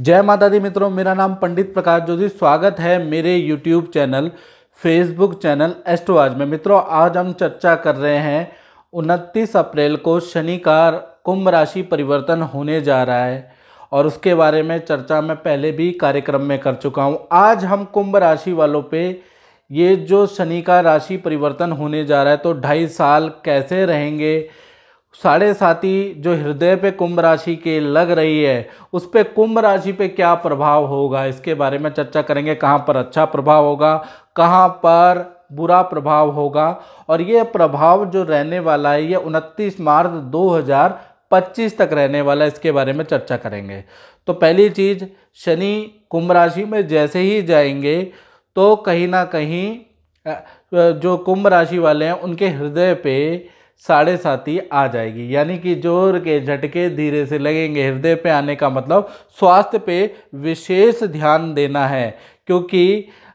जय माता दी मित्रों मेरा नाम पंडित प्रकाश जोशी स्वागत है मेरे यूट्यूब चैनल फेसबुक चैनल एस्टोवाज में मित्रों आज हम चर्चा कर रहे हैं उनतीस अप्रैल को शनि का कुंभ राशि परिवर्तन होने जा रहा है और उसके बारे में चर्चा मैं पहले भी कार्यक्रम में कर चुका हूँ आज हम कुंभ राशि वालों पे ये जो शनि का राशि परिवर्तन होने जा रहा है तो ढाई साल कैसे रहेंगे साढ़े साथी जो हृदय पे कुंभ राशि के लग रही है उस पर कुंभ राशि पे क्या प्रभाव होगा इसके बारे में चर्चा करेंगे कहाँ पर अच्छा प्रभाव होगा कहाँ पर बुरा प्रभाव होगा और ये प्रभाव जो रहने वाला है ये उनतीस मार्च 2025 तक रहने वाला है इसके बारे में चर्चा करेंगे तो पहली चीज़ शनि कुंभ राशि में जैसे ही जाएंगे तो कहीं ना कहीं जो कुंभ राशि वाले हैं उनके हृदय पर साढ़े ही आ जाएगी यानी कि जोर के झटके धीरे से लगेंगे हृदय पे आने का मतलब स्वास्थ्य पे विशेष ध्यान देना है क्योंकि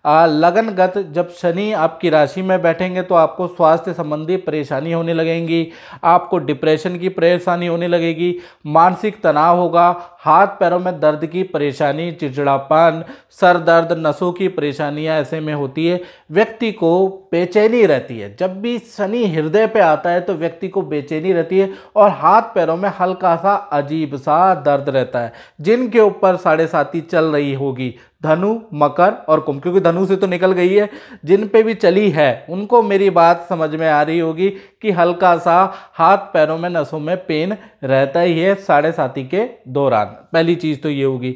लगनगत जब शनि आपकी राशि में बैठेंगे तो आपको स्वास्थ्य संबंधी परेशानी होने लगेंगी आपको डिप्रेशन की परेशानी होने लगेगी मानसिक तनाव होगा हाथ पैरों में दर्द की परेशानी चिड़चिड़ापन सर दर्द नसों की परेशानियां ऐसे में होती है व्यक्ति को बेचैनी रहती है जब भी शनि हृदय पे आता है तो व्यक्ति को बेचैनी रहती है और हाथ पैरों में हल्का सा अजीब सा दर्द रहता है जिनके ऊपर साढ़े साथी चल रही होगी धनु मकर और कुंभ क्योंकि धनु से तो निकल गई है जिन पे भी चली है उनको मेरी बात समझ में आ रही होगी कि हल्का सा हाथ पैरों में नसों में पेन रहता ही है साढ़े साथी के दौरान पहली चीज़ तो ये होगी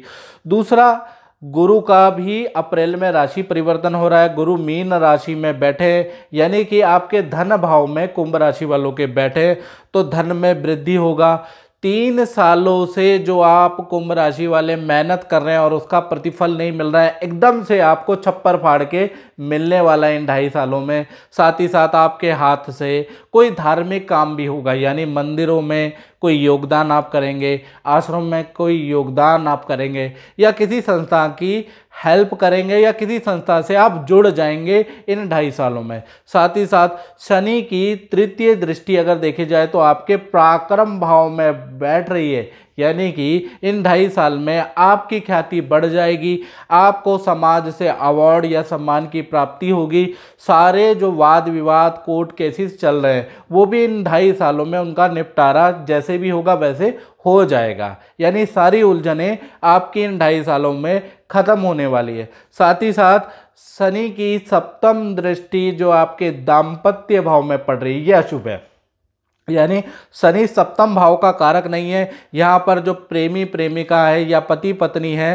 दूसरा गुरु का भी अप्रैल में राशि परिवर्तन हो रहा है गुरु मीन राशि में बैठे यानी कि आपके धन भाव में कुंभ राशि वालों के बैठे तो धन में वृद्धि होगा तीन सालों से जो आप कुंभ राशि वाले मेहनत कर रहे हैं और उसका प्रतिफल नहीं मिल रहा है एकदम से आपको छप्पर फाड़ के मिलने वाला है इन ढाई सालों में साथ ही साथ आपके हाथ से कोई धार्मिक काम भी होगा यानी मंदिरों में कोई योगदान आप करेंगे आश्रम में कोई योगदान आप करेंगे या किसी संस्था की हेल्प करेंगे या किसी संस्था से आप जुड़ जाएंगे इन ढाई सालों में साथ ही साथ शनि की तृतीय दृष्टि अगर देखी जाए तो आपके पराक्रम भाव में बैठ रही है यानी कि इन ढाई साल में आपकी ख्याति बढ़ जाएगी आपको समाज से अवार्ड या सम्मान की प्राप्ति होगी सारे जो वाद विवाद कोर्ट केसेस चल रहे हैं वो भी इन ढाई सालों में उनका निपटारा जैसे भी होगा वैसे हो जाएगा यानी सारी उलझने आपकी इन ढाई सालों में ख़त्म होने वाली है साथ ही साथ शनि की सप्तम दृष्टि जो आपके दाम्पत्य भाव में पड़ रही है यह अशुभ है यानी शनि सप्तम भाव का कारक नहीं है यहाँ पर जो प्रेमी प्रेमिका है या पति पत्नी है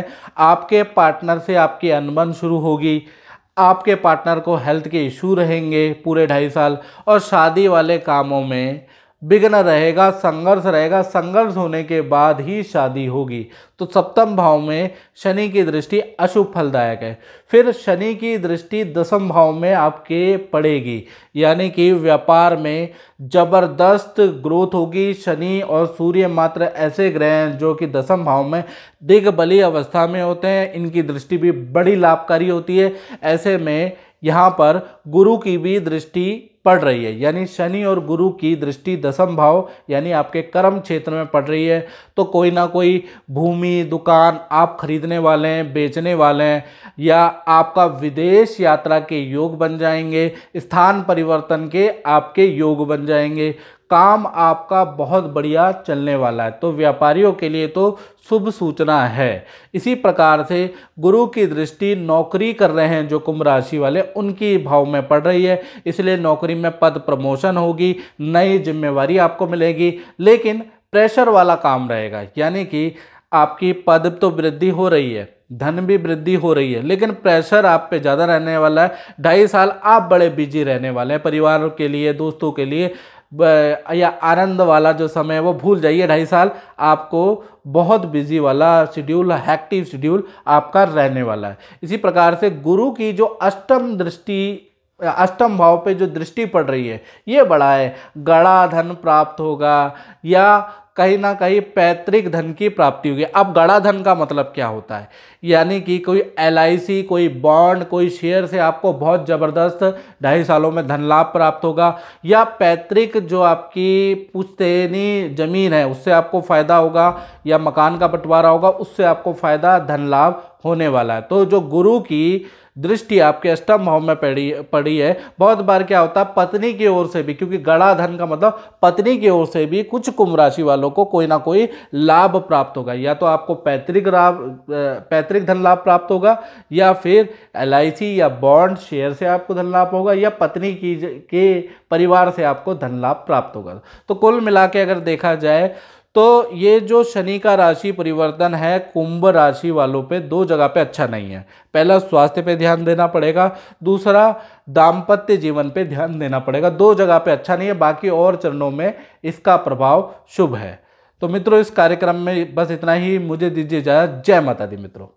आपके पार्टनर से आपकी अनबन शुरू होगी आपके पार्टनर को हेल्थ के इशू रहेंगे पूरे ढाई साल और शादी वाले कामों में विघ्न रहेगा संघर्ष रहेगा संघर्ष होने के बाद ही शादी होगी तो सप्तम भाव में शनि की दृष्टि अशुभ फलदायक है फिर शनि की दृष्टि दसम भाव में आपके पड़ेगी यानी कि व्यापार में जबरदस्त ग्रोथ होगी शनि और सूर्य मात्र ऐसे ग्रह हैं जो कि दसम भाव में दिग्बली अवस्था में होते हैं इनकी दृष्टि भी बड़ी लाभकारी होती है ऐसे में यहाँ पर गुरु की भी दृष्टि पड़ रही है यानी शनि और गुरु की दृष्टि दसम भाव यानी आपके कर्म क्षेत्र में पड़ रही है तो कोई ना कोई भूमि दुकान आप खरीदने वाले हैं बेचने वाले हैं या आपका विदेश यात्रा के योग बन जाएंगे स्थान परिवर्तन के आपके योग बन जाएंगे काम आपका बहुत बढ़िया चलने वाला है तो व्यापारियों के लिए तो शुभ सूचना है इसी प्रकार से गुरु की दृष्टि नौकरी कर रहे हैं जो कुंभ राशि वाले उनकी भाव में पड़ रही है इसलिए नौकरी में पद प्रमोशन होगी नई जिम्मेवारी आपको मिलेगी लेकिन प्रेशर वाला काम रहेगा यानी कि आपकी पद तो वृद्धि हो रही है धन भी वृद्धि हो रही है लेकिन प्रेशर आप पे ज़्यादा रहने वाला है ढाई साल आप बड़े बिजी रहने वाले हैं परिवार के लिए दोस्तों के लिए या आनंद वाला जो समय है वो भूल जाइए ढाई साल आपको बहुत बिजी वाला शेड्यूल हैक्टिव शेड्यूल आपका रहने वाला है इसी प्रकार से गुरु की जो अष्टम दृष्टि अष्टम भाव पे जो दृष्टि पड़ रही है ये बड़ा है गड़ा धन प्राप्त होगा या कहीं ना कहीं पैतृक धन की प्राप्ति होगी अब गड़ा धन का मतलब क्या होता है यानी कि कोई एल कोई बॉन्ड कोई शेयर से आपको बहुत ज़बरदस्त ढाई सालों में धन लाभ प्राप्त होगा या पैतृक जो आपकी पुश्तैनी ज़मीन है उससे आपको फ़ायदा होगा या मकान का बंटवारा होगा उससे आपको फ़ायदा धन लाभ होने वाला है तो जो गुरु की दृष्टि आपके अष्टम भाव में पड़ी पड़ी है बहुत बार क्या होता है पत्नी की ओर से भी क्योंकि गड़ा धन का मतलब पत्नी की ओर से भी कुछ कुंभ राशि वालों को कोई ना कोई लाभ प्राप्त होगा या तो आपको पैतृक लाभ पैतृक धन लाभ प्राप्त होगा या फिर एल या बॉन्ड शेयर से आपको धन लाभ होगा या पत्नी की के परिवार से आपको धन लाभ प्राप्त होगा तो कुल मिला अगर देखा जाए तो ये जो शनि का राशि परिवर्तन है कुंभ राशि वालों पे दो जगह पे अच्छा नहीं है पहला स्वास्थ्य पे ध्यान देना पड़ेगा दूसरा दाम्पत्य जीवन पे ध्यान देना पड़ेगा दो जगह पे अच्छा नहीं है बाकी और चरणों में इसका प्रभाव शुभ है तो मित्रों इस कार्यक्रम में बस इतना ही मुझे दीजिए जाए जय माता दी मित्रों